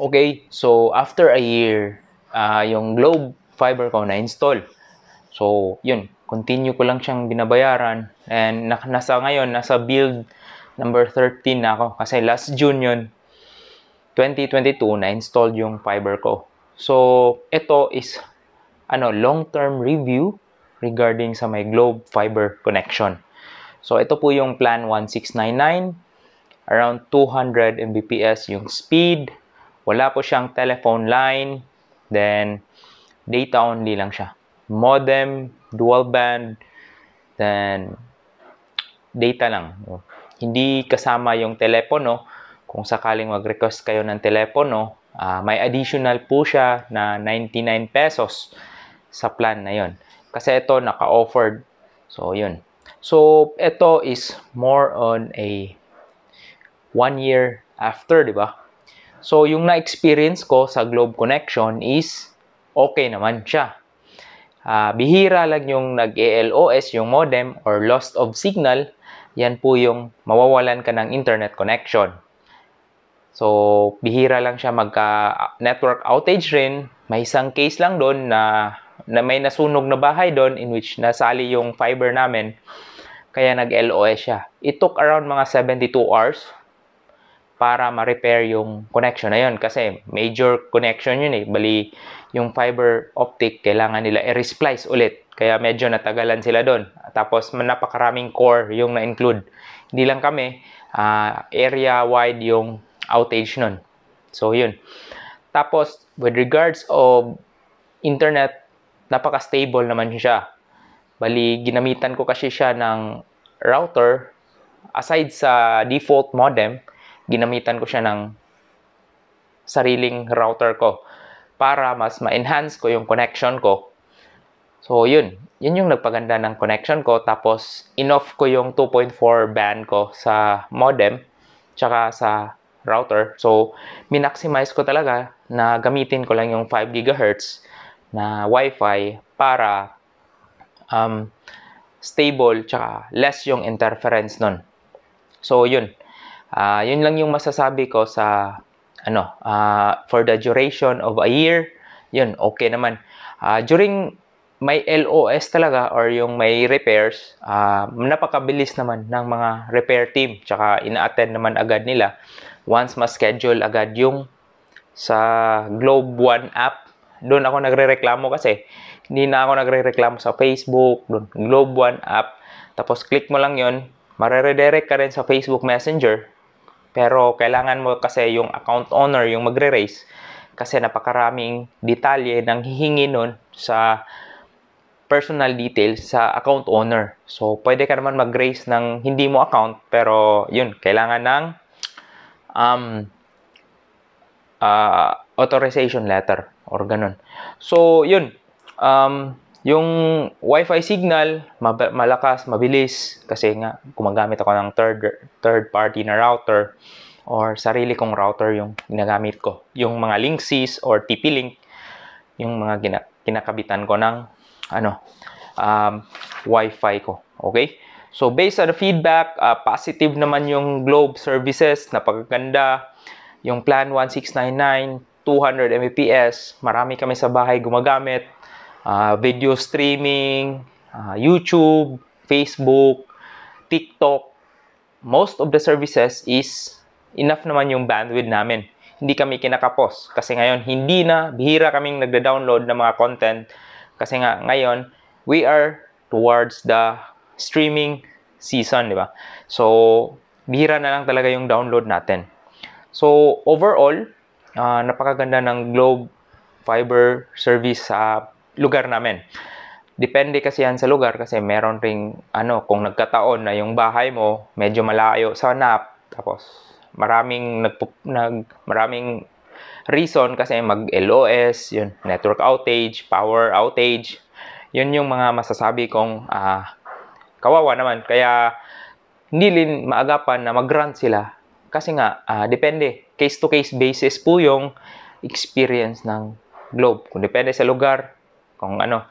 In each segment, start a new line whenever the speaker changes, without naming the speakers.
Okay, so after a year, uh, yung Globe Fiber ko na-install. So, yun, continue ko lang siyang binabayaran. And na- nasa ngayon, nasa build number 13 na ako. Kasi last June yun, 2022, na-install yung fiber ko. So, ito is ano, long-term review regarding sa my Globe Fiber connection. So, ito po yung plan 1699. Around 200 Mbps yung speed wala po siyang telephone line. Then, data only lang siya. Modem, dual band, then data lang. Hindi kasama yung telepono. Kung sakaling mag-request kayo ng telepono, uh, may additional po siya na 99 pesos sa plan na yon. Kasi ito naka-offered. So, yun. So, ito is more on a one year after, di ba? So, yung na-experience ko sa Globe Connection is okay naman siya. Uh, bihira lang yung nag-ALOS, yung modem, or loss of signal. Yan po yung mawawalan ka ng internet connection. So, bihira lang siya magka-network ah, outage rin. May isang case lang doon na, na may nasunog na bahay doon in which nasali yung fiber namin. Kaya nag-LOS siya. It took around mga 72 hours para ma-repair yung connection na yun. Kasi major connection yun eh. Bali, yung fiber optic, kailangan nila i-resplice ulit. Kaya medyo natagalan sila doon. Tapos, napakaraming core yung na-include. Hindi lang kami, uh, area-wide yung outage nun. So, yun. Tapos, with regards of internet, napaka-stable naman siya. Bali, ginamitan ko kasi siya ng router aside sa default modem ginamitan ko siya ng sariling router ko para mas ma-enhance ko yung connection ko. So, yun. Yun yung nagpaganda ng connection ko. Tapos, inoff ko yung 2.4 band ko sa modem tsaka sa router. So, minaximize ko talaga na gamitin ko lang yung 5 GHz na Wi-Fi para um, stable tsaka less yung interference nun. So, yun. Uh, yun lang yung masasabi ko sa ano uh, for the duration of a year. Yun, okay naman. Uh, during may LOS talaga or yung may repairs, uh, napakabilis naman ng mga repair team. Tsaka ina-attend naman agad nila. Once ma-schedule agad yung sa Globe One app, doon ako nagrereklamo kasi hindi na ako nagrereklamo sa Facebook, doon Globe One app. Tapos click mo lang yon mare direct ka rin sa Facebook Messenger pero kailangan mo kasi yung account owner, yung magre-raise, kasi napakaraming detalye nang hihingi nun sa personal details sa account owner. So, pwede ka naman mag-raise ng hindi mo account, pero yun, kailangan ng um, uh, authorization letter or ganun. So, yun. Um, yung Wi-Fi signal, malakas, mabilis kasi nga gumagamit ako ng third third party na router or sarili kong router yung ginagamit ko. Yung mga Linksys or TP-Link, yung mga gina- kinakabitan ko ng ano um, Wi-Fi ko. Okay? So based on the feedback, uh, positive naman yung Globe services, napakaganda. Yung plan 1699, 200 Mbps, marami kami sa bahay gumagamit uh, video streaming, uh, YouTube, Facebook, TikTok, most of the services is enough naman yung bandwidth namin. Hindi kami kinakapos kasi ngayon hindi na bihira kaming nagda-download ng mga content kasi nga ngayon we are towards the streaming season, di ba? So, bihira na lang talaga yung download natin. So, overall, uh, napakaganda ng Globe Fiber service sa lugar namin. Depende kasi yan sa lugar kasi meron ring ano kung nagkataon na yung bahay mo medyo malayo sa nap tapos maraming nag, nag maraming reason kasi mag LOS, yun, network outage, power outage. Yun yung mga masasabi kong uh, kawawa naman kaya hindi rin maagapan na mag-grant sila kasi nga uh, depende case to case basis po yung experience ng globe. Kung depende sa lugar, kung ano.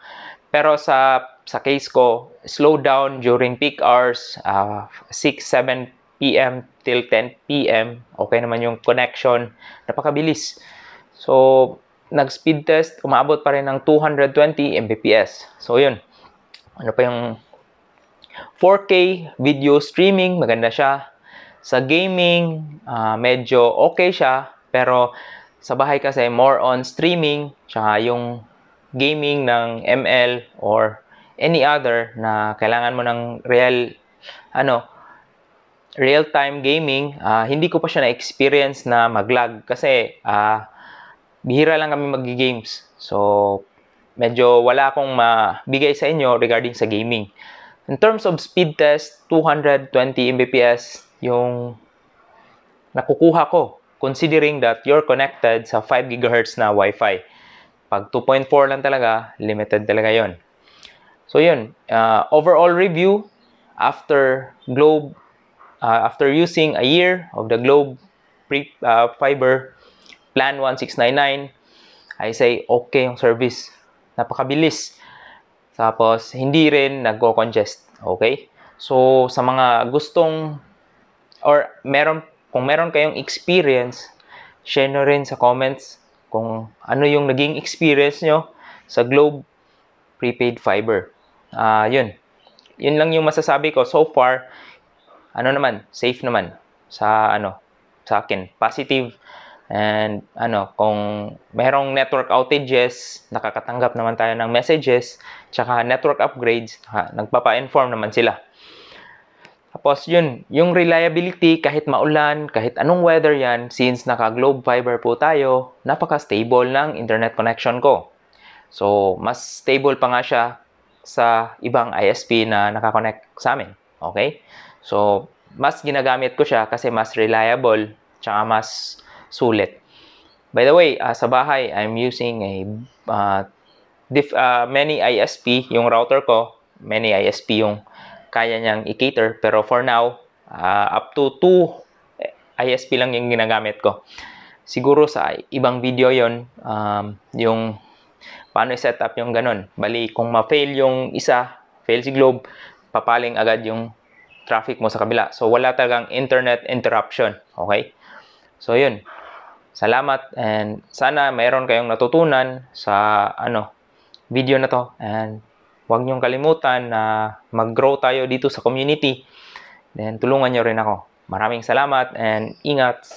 Pero sa sa case ko, slow down during peak hours, uh, 6, 7 p.m. till 10 p.m. Okay naman yung connection. Napakabilis. So, nag-speed test, umabot pa rin ng 220 Mbps. So, yun. Ano pa yung 4K video streaming, maganda siya. Sa gaming, uh, medyo okay siya. Pero sa bahay kasi more on streaming, tsaka yung gaming, ng ML, or any other na kailangan mo ng real, ano, real-time gaming, uh, hindi ko pa siya na-experience na mag-lag kasi uh, bihira lang kami mag-games. So, medyo wala akong mabigay sa inyo regarding sa gaming. In terms of speed test, 220 Mbps yung nakukuha ko considering that you're connected sa 5 GHz na Wi-Fi. Pag 2.4 lang talaga, limited talaga yon. So yun, uh, overall review after globe, uh, after using a year of the globe pre, uh, fiber plan 1699, I say okay yung service. Napakabilis. Tapos, hindi rin nagko-congest. Okay? So, sa mga gustong or meron, kung meron kayong experience, share nyo rin sa comments kung ano yung naging experience nyo sa Globe Prepaid Fiber. Ah, uh, yun. Yun lang yung masasabi ko. So far, ano naman, safe naman sa ano, sa akin. Positive and ano, kung merong network outages, nakakatanggap naman tayo ng messages, tsaka network upgrades, ha, nagpapa-inform naman sila. Tapos yun, yung reliability, kahit maulan, kahit anong weather yan, since naka-globe fiber po tayo, napaka-stable ng internet connection ko. So, mas stable pa nga siya sa ibang ISP na nakakonect sa amin. Okay? So, mas ginagamit ko siya kasi mas reliable, tsaka mas sulit. By the way, uh, sa bahay, I'm using a uh, diff, uh, many ISP yung router ko, many ISP yung kaya niyang i-cater. Pero for now, uh, up to 2 ISP lang yung ginagamit ko. Siguro sa ibang video yon um, yung paano i-set up yung ganun. Bali, kung ma-fail yung isa, fail si Globe, papaling agad yung traffic mo sa kabila. So, wala talagang internet interruption. Okay? So, yun. Salamat and sana mayroon kayong natutunan sa ano video na to and huwag niyong kalimutan na mag-grow tayo dito sa community. Then, tulungan niyo rin ako. Maraming salamat and ingat!